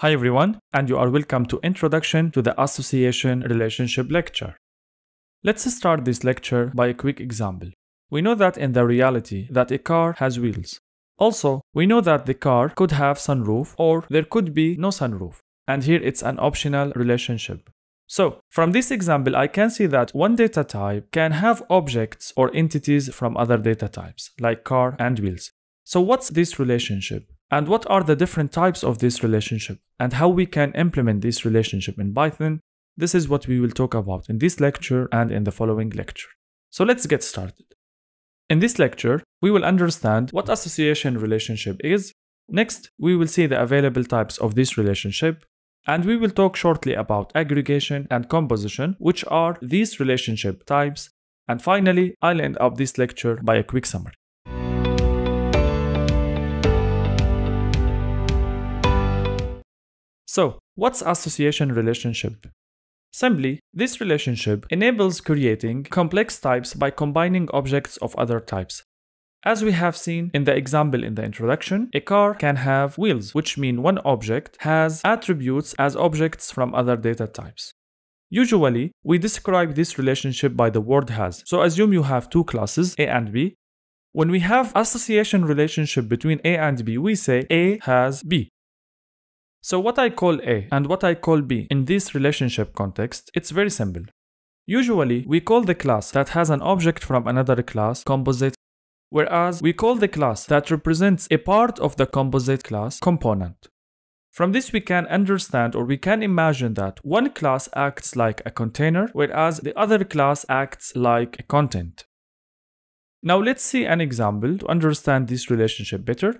Hi everyone, and you are welcome to Introduction to the Association Relationship lecture. Let's start this lecture by a quick example. We know that in the reality that a car has wheels. Also, we know that the car could have sunroof or there could be no sunroof. And here it's an optional relationship. So, from this example, I can see that one data type can have objects or entities from other data types, like car and wheels. So what's this relationship? and what are the different types of this relationship and how we can implement this relationship in Python, this is what we will talk about in this lecture and in the following lecture. So let's get started. In this lecture, we will understand what association relationship is. Next, we will see the available types of this relationship. And we will talk shortly about aggregation and composition, which are these relationship types. And finally, I'll end up this lecture by a quick summary. So, what's association relationship? Simply, this relationship enables creating complex types by combining objects of other types. As we have seen in the example in the introduction, a car can have wheels, which mean one object has attributes as objects from other data types. Usually, we describe this relationship by the word has, so assume you have two classes, A and B. When we have association relationship between A and B, we say A has B. So what I call A and what I call B in this relationship context, it's very simple. Usually, we call the class that has an object from another class composite, whereas we call the class that represents a part of the composite class component. From this we can understand or we can imagine that one class acts like a container, whereas the other class acts like a content. Now let's see an example to understand this relationship better.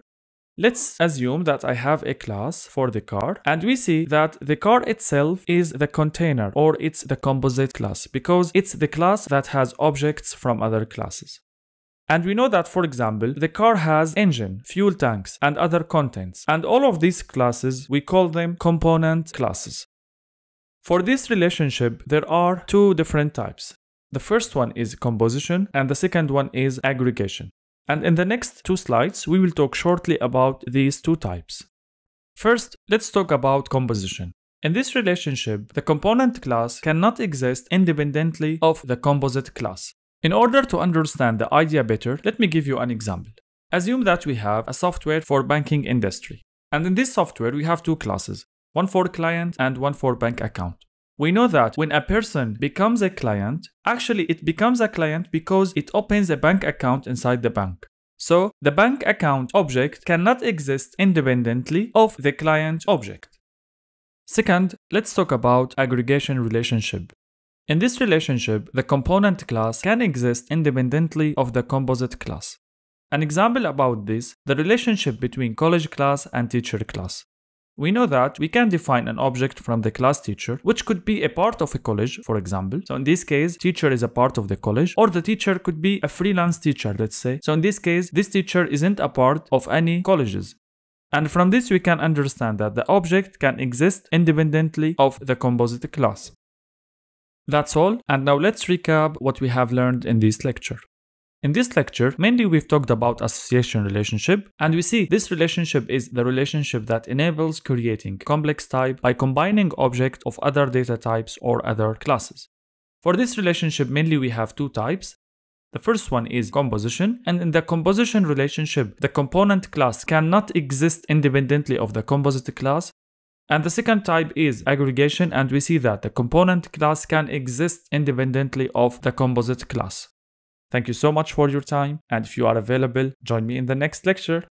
Let's assume that I have a class for the car and we see that the car itself is the container or it's the composite class because it's the class that has objects from other classes. And we know that, for example, the car has engine, fuel tanks, and other contents. And all of these classes, we call them component classes. For this relationship, there are two different types. The first one is composition, and the second one is aggregation. And in the next two slides, we will talk shortly about these two types. First, let's talk about composition. In this relationship, the component class cannot exist independently of the composite class. In order to understand the idea better, let me give you an example. Assume that we have a software for banking industry. And in this software, we have two classes, one for client and one for bank account. We know that when a person becomes a client, actually it becomes a client because it opens a bank account inside the bank. So the bank account object cannot exist independently of the client object. Second, let's talk about aggregation relationship. In this relationship, the component class can exist independently of the composite class. An example about this, the relationship between college class and teacher class. We know that we can define an object from the class teacher, which could be a part of a college, for example. So in this case, teacher is a part of the college, or the teacher could be a freelance teacher, let's say. So in this case, this teacher isn't a part of any colleges. And from this, we can understand that the object can exist independently of the composite class. That's all, and now let's recap what we have learned in this lecture. In this lecture, mainly we've talked about association relationship, and we see this relationship is the relationship that enables creating complex type by combining object of other data types or other classes. For this relationship, mainly we have two types. The first one is composition, and in the composition relationship, the component class cannot exist independently of the composite class, and the second type is aggregation and we see that the component class can exist independently of the composite class. Thank you so much for your time, and if you are available, join me in the next lecture.